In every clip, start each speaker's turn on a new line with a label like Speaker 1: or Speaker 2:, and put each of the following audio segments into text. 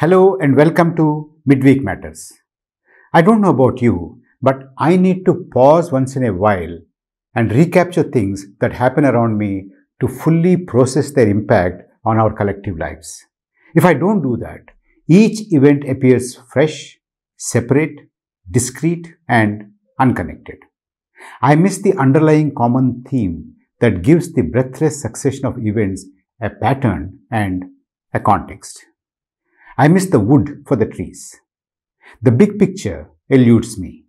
Speaker 1: Hello and welcome to Midweek Matters. I don't know about you, but I need to pause once in a while and recapture things that happen around me to fully process their impact on our collective lives. If I don't do that, each event appears fresh, separate, discrete, and unconnected. I miss the underlying common theme that gives the breathless succession of events a pattern and a context. I miss the wood for the trees. The big picture eludes me.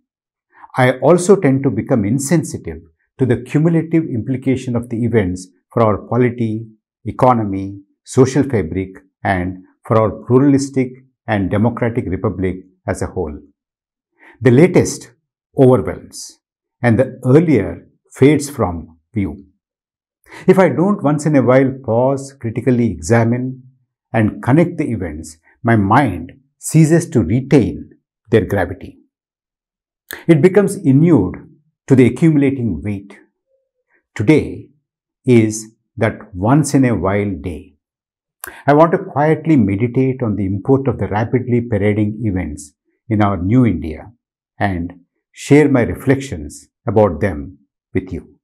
Speaker 1: I also tend to become insensitive to the cumulative implication of the events for our polity, economy, social fabric, and for our pluralistic and democratic republic as a whole. The latest overwhelms, and the earlier fades from view. If I don't once in a while pause, critically examine, and connect the events my mind ceases to retain their gravity. It becomes inured to the accumulating weight. Today is that once in a while day. I want to quietly meditate on the import of the rapidly parading events in our new India and share my reflections about them with you.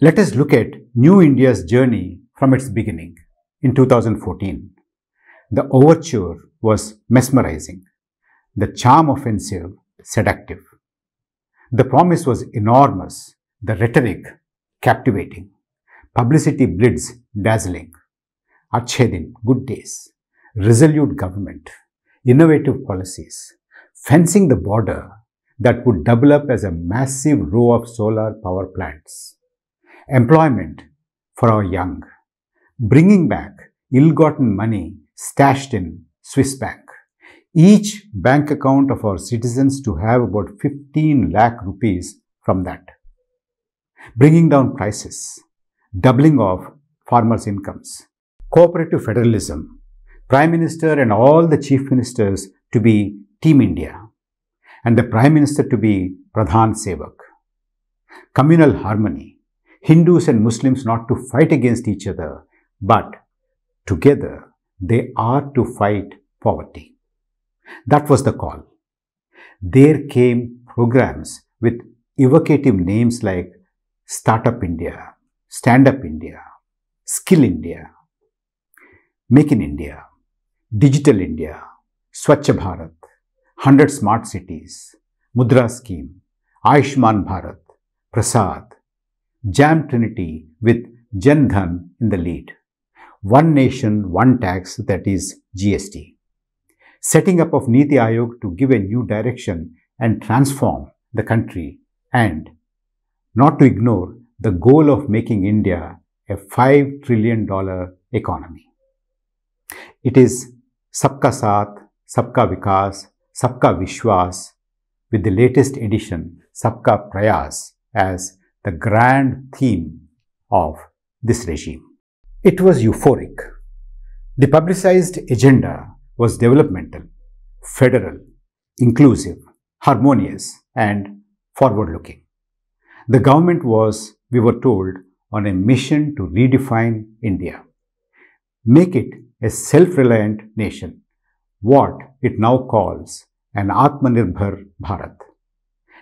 Speaker 1: Let us look at New India's journey from its beginning in 2014. The overture was mesmerizing, the charm offensive seductive. The promise was enormous, the rhetoric captivating, publicity blitz dazzling. Achedin, good days, resolute government, innovative policies, fencing the border that would up as a massive row of solar power plants, employment for our young, bringing back ill-gotten money stashed in Swiss bank. Each bank account of our citizens to have about 15 lakh rupees from that. Bringing down prices, doubling of farmers' incomes, cooperative federalism, Prime Minister and all the Chief Ministers to be Team India and the Prime Minister to be Pradhan Sevak. Communal harmony, Hindus and Muslims not to fight against each other but together they are to fight poverty. That was the call. There came programs with evocative names like Startup India, Stand Up India, Skill India, Make in India, Digital India, Swachh Bharat, 100 Smart Cities, Mudra Scheme, Aishman Bharat, Prasad, Jam Trinity with Jan Dhan in the lead one nation, one tax, that is GST. Setting up of Niti Aayog to give a new direction and transform the country and not to ignore the goal of making India a $5 trillion economy. It is Sabka Saath, Sabka Vikas, Sabka Vishwas with the latest edition Sabka Prayas as the grand theme of this regime. It was euphoric. The publicized agenda was developmental, federal, inclusive, harmonious, and forward looking. The government was, we were told, on a mission to redefine India, make it a self reliant nation, what it now calls an Atmanirbhar Bharat.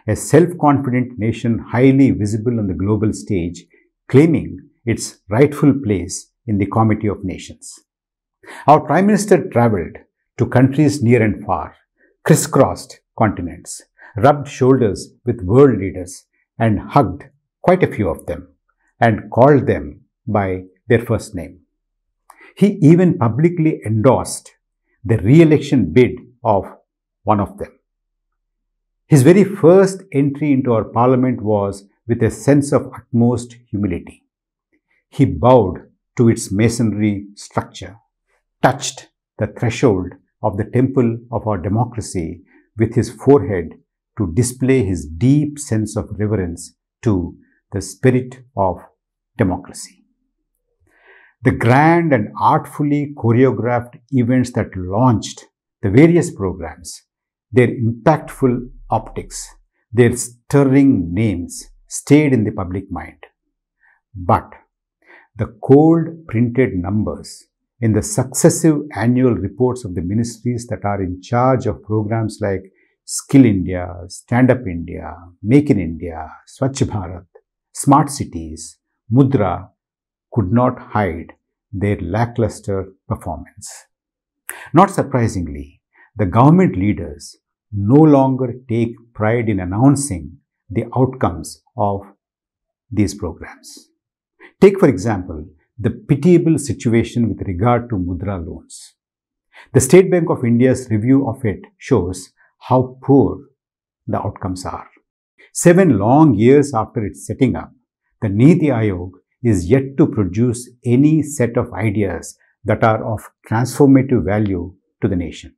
Speaker 1: A self confident nation highly visible on the global stage, claiming its rightful place in the Committee of Nations. Our Prime Minister travelled to countries near and far, crisscrossed continents, rubbed shoulders with world leaders, and hugged quite a few of them, and called them by their first name. He even publicly endorsed the re-election bid of one of them. His very first entry into our parliament was with a sense of utmost humility. He bowed to its masonry structure, touched the threshold of the temple of our democracy with his forehead to display his deep sense of reverence to the spirit of democracy. The grand and artfully choreographed events that launched the various programs, their impactful optics, their stirring names stayed in the public mind. But the cold printed numbers in the successive annual reports of the ministries that are in charge of programs like Skill India, Stand Up India, Make in India, Swachh Bharat, Smart Cities, Mudra could not hide their lackluster performance. Not surprisingly, the government leaders no longer take pride in announcing the outcomes of these programs. Take, for example, the pitiable situation with regard to mudra loans. The State Bank of India's review of it shows how poor the outcomes are. Seven long years after its setting up, the Niti Aayog is yet to produce any set of ideas that are of transformative value to the nation.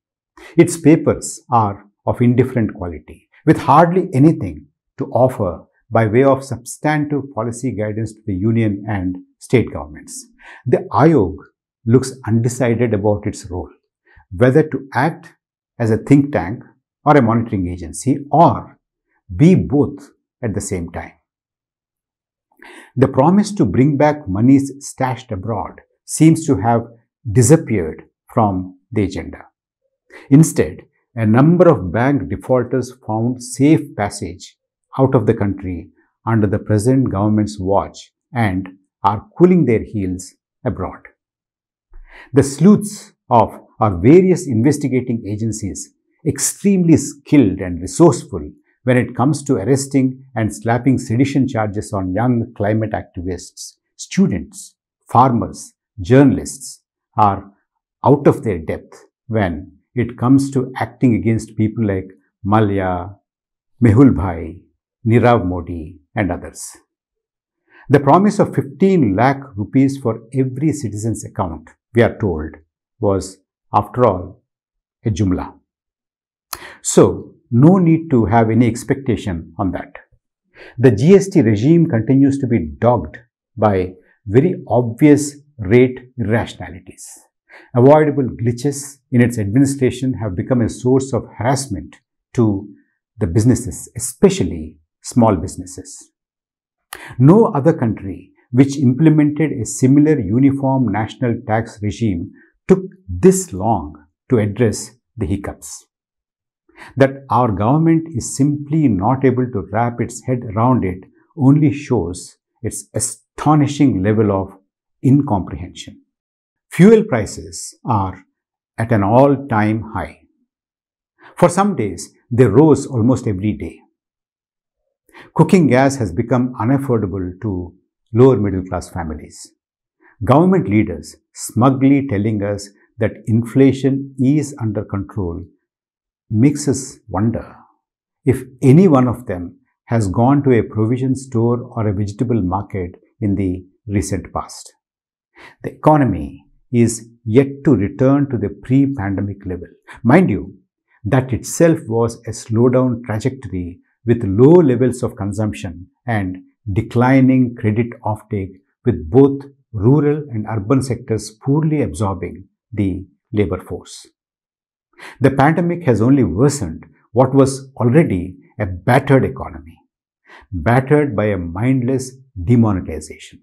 Speaker 1: Its papers are of indifferent quality, with hardly anything to offer by way of substantive policy guidance to the union and state governments. The Ayog looks undecided about its role, whether to act as a think tank or a monitoring agency or be both at the same time. The promise to bring back monies stashed abroad seems to have disappeared from the agenda. Instead, a number of bank defaulters found safe passage out of the country under the present government's watch and are cooling their heels abroad. The sleuths of our various investigating agencies, extremely skilled and resourceful when it comes to arresting and slapping sedition charges on young climate activists, students, farmers, journalists, are out of their depth when it comes to acting against people like Malya, Mehul Bhai, Nirav Modi and others. The promise of 15 lakh rupees for every citizen's account, we are told, was after all a jumla. So, no need to have any expectation on that. The GST regime continues to be dogged by very obvious rate irrationalities. Avoidable glitches in its administration have become a source of harassment to the businesses, especially small businesses. No other country which implemented a similar uniform national tax regime took this long to address the hiccups. That our government is simply not able to wrap its head around it only shows its astonishing level of incomprehension. Fuel prices are at an all time high. For some days, they rose almost every day. Cooking gas has become unaffordable to lower middle class families. Government leaders smugly telling us that inflation is under control makes us wonder if any one of them has gone to a provision store or a vegetable market in the recent past. The economy is yet to return to the pre pandemic level. Mind you, that itself was a slowdown trajectory with low levels of consumption and declining credit offtake with both rural and urban sectors poorly absorbing the labor force. The pandemic has only worsened what was already a battered economy, battered by a mindless demonetization.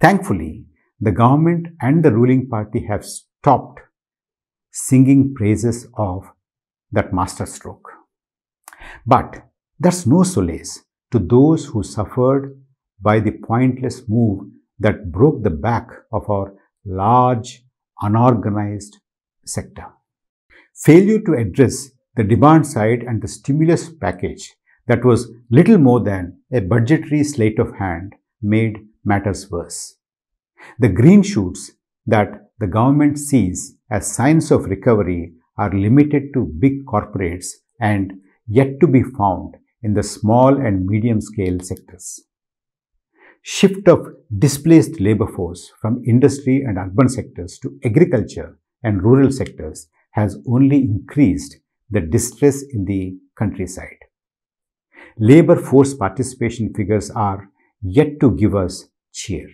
Speaker 1: Thankfully, the government and the ruling party have stopped singing praises of that masterstroke. But that's no solace to those who suffered by the pointless move that broke the back of our large, unorganized sector. Failure to address the demand side and the stimulus package that was little more than a budgetary sleight of hand made matters worse. The green shoots that the government sees as signs of recovery are limited to big corporates and yet to be found in the small and medium scale sectors. Shift of displaced labor force from industry and urban sectors to agriculture and rural sectors has only increased the distress in the countryside. Labor force participation figures are yet to give us cheer.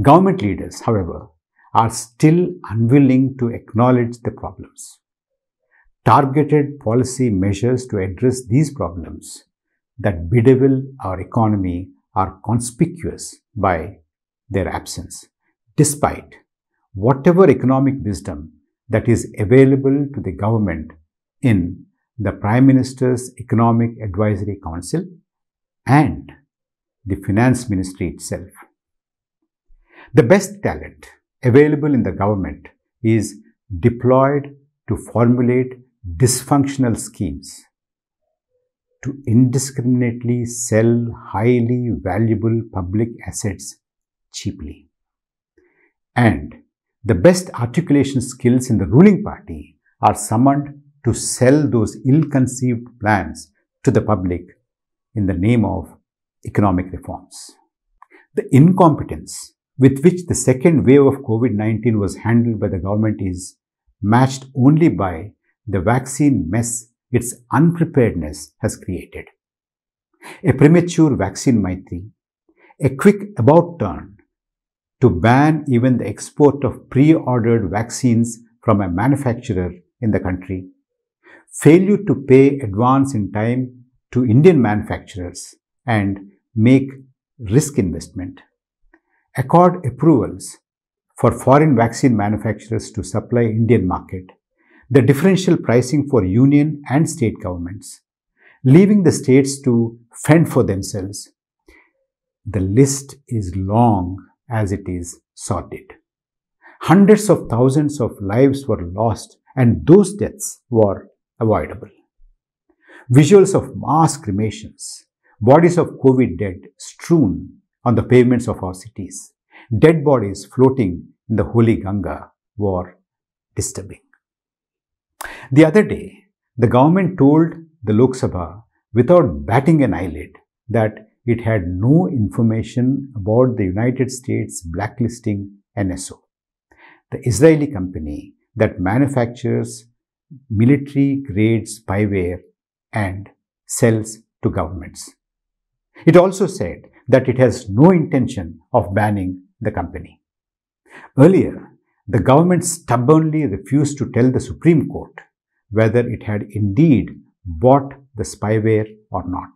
Speaker 1: Government leaders, however, are still unwilling to acknowledge the problems targeted policy measures to address these problems that bedevil our economy are conspicuous by their absence, despite whatever economic wisdom that is available to the government in the Prime Minister's Economic Advisory Council and the Finance Ministry itself. The best talent available in the government is deployed to formulate dysfunctional schemes to indiscriminately sell highly valuable public assets cheaply. And the best articulation skills in the ruling party are summoned to sell those ill-conceived plans to the public in the name of economic reforms. The incompetence with which the second wave of COVID-19 was handled by the government is matched only by the vaccine mess its unpreparedness has created. A premature vaccine be a quick about turn to ban even the export of pre-ordered vaccines from a manufacturer in the country, failure to pay advance in time to Indian manufacturers and make risk investment, accord approvals for foreign vaccine manufacturers to supply Indian market, the differential pricing for union and state governments, leaving the states to fend for themselves. The list is long as it is sorted. Hundreds of thousands of lives were lost and those deaths were avoidable. Visuals of mass cremations, bodies of COVID dead strewn on the pavements of our cities, dead bodies floating in the holy Ganga were disturbing. The other day, the government told the Lok Sabha without batting an eyelid that it had no information about the United States blacklisting NSO, the Israeli company that manufactures military grade spyware and sells to governments. It also said that it has no intention of banning the company. Earlier, the government stubbornly refused to tell the Supreme Court whether it had indeed bought the spyware or not.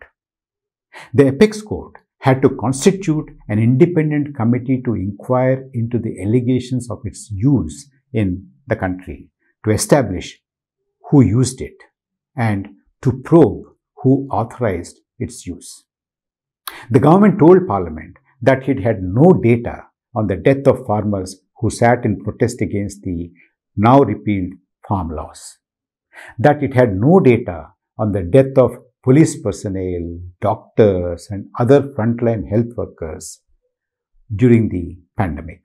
Speaker 1: The Apex Court had to constitute an independent committee to inquire into the allegations of its use in the country, to establish who used it, and to probe who authorized its use. The government told Parliament that it had no data on the death of farmers who sat in protest against the now repealed farm laws that it had no data on the death of police personnel, doctors, and other frontline health workers during the pandemic,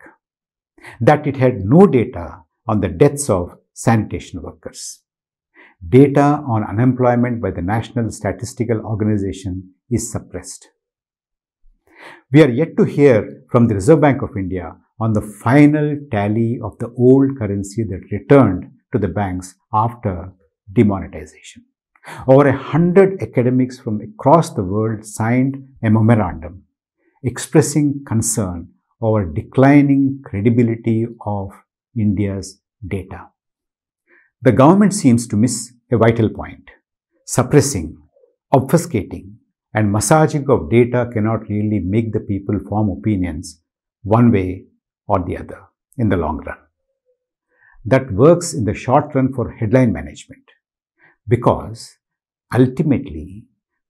Speaker 1: that it had no data on the deaths of sanitation workers. Data on unemployment by the National Statistical Organization is suppressed. We are yet to hear from the Reserve Bank of India on the final tally of the old currency that returned to the banks after demonetization. Over a hundred academics from across the world signed a memorandum expressing concern over declining credibility of India's data. The government seems to miss a vital point. Suppressing, obfuscating, and massaging of data cannot really make the people form opinions one way or the other in the long run. That works in the short run for headline management because ultimately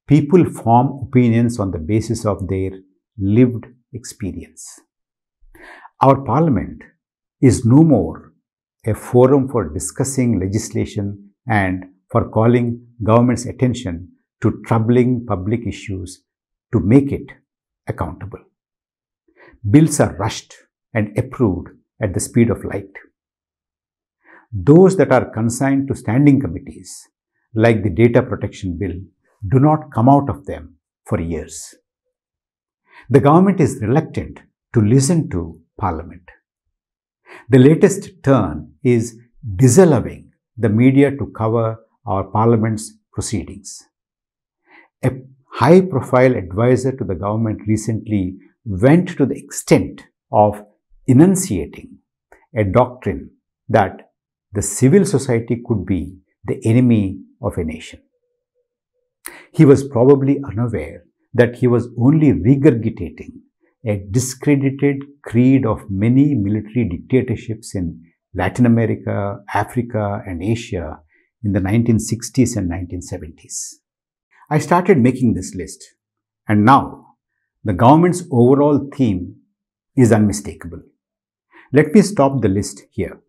Speaker 1: people form opinions on the basis of their lived experience. Our parliament is no more a forum for discussing legislation and for calling government's attention to troubling public issues to make it accountable. Bills are rushed and approved at the speed of light. Those that are consigned to standing committees like the data protection bill do not come out of them for years. The government is reluctant to listen to parliament. The latest turn is disallowing the media to cover our parliament's proceedings. A high profile advisor to the government recently went to the extent of enunciating a doctrine that the civil society could be the enemy of a nation. He was probably unaware that he was only regurgitating a discredited creed of many military dictatorships in Latin America, Africa, and Asia in the 1960s and 1970s. I started making this list, and now the government's overall theme is unmistakable. Let me stop the list here.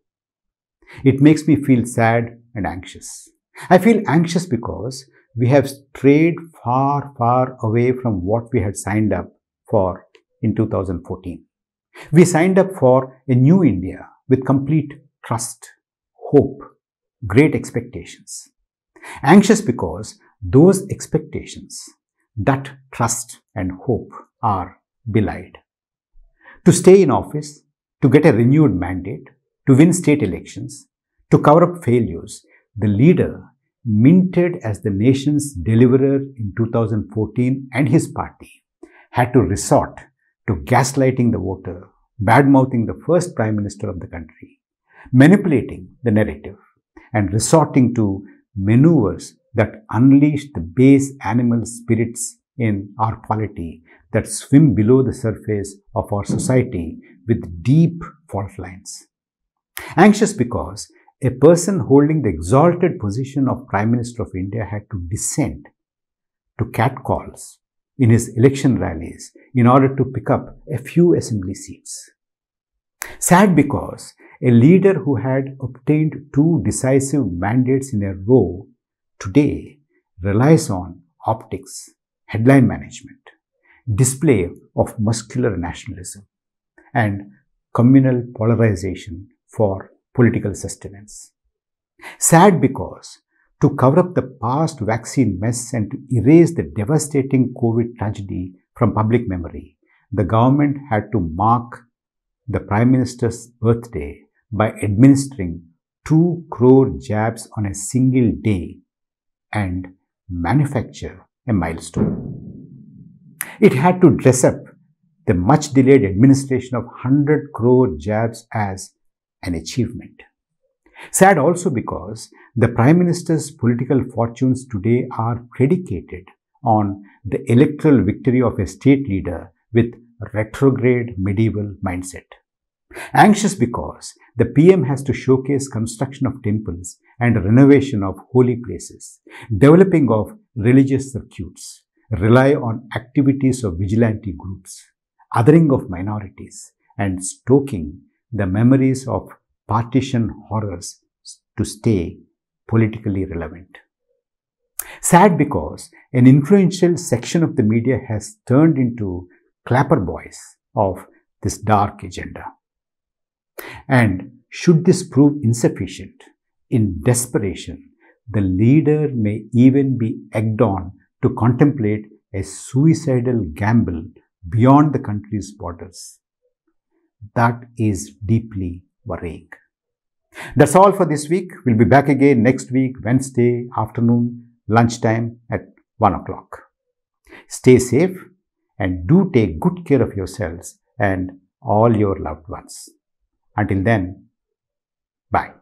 Speaker 1: It makes me feel sad and anxious. I feel anxious because we have strayed far, far away from what we had signed up for in 2014. We signed up for a new India with complete trust, hope, great expectations. Anxious because those expectations, that trust and hope are belied. To stay in office, to get a renewed mandate, to win state elections, to cover up failures the leader minted as the nation's deliverer in 2014 and his party had to resort to gaslighting the voter, badmouthing the first prime minister of the country, manipulating the narrative, and resorting to maneuvers that unleash the base animal spirits in our polity that swim below the surface of our society with deep fault lines. Anxious because a person holding the exalted position of Prime Minister of India had to descend to catcalls in his election rallies in order to pick up a few assembly seats. Sad because a leader who had obtained two decisive mandates in a row today relies on optics, headline management, display of muscular nationalism, and communal polarization for political sustenance. Sad because to cover up the past vaccine mess and to erase the devastating COVID tragedy from public memory, the government had to mark the Prime Minister's birthday by administering 2 crore jabs on a single day and manufacture a milestone. It had to dress up the much delayed administration of 100 crore jabs as an achievement. Sad also because the Prime Minister's political fortunes today are predicated on the electoral victory of a state leader with retrograde medieval mindset. Anxious because the PM has to showcase construction of temples and renovation of holy places, developing of religious circuits, rely on activities of vigilante groups, othering of minorities, and stoking the memories of partition horrors to stay politically relevant. Sad because an influential section of the media has turned into clapper boys of this dark agenda. And should this prove insufficient, in desperation, the leader may even be egged on to contemplate a suicidal gamble beyond the country's borders that is deeply worrying. That's all for this week. We'll be back again next week, Wednesday afternoon, lunchtime at 1 o'clock. Stay safe and do take good care of yourselves and all your loved ones. Until then, bye.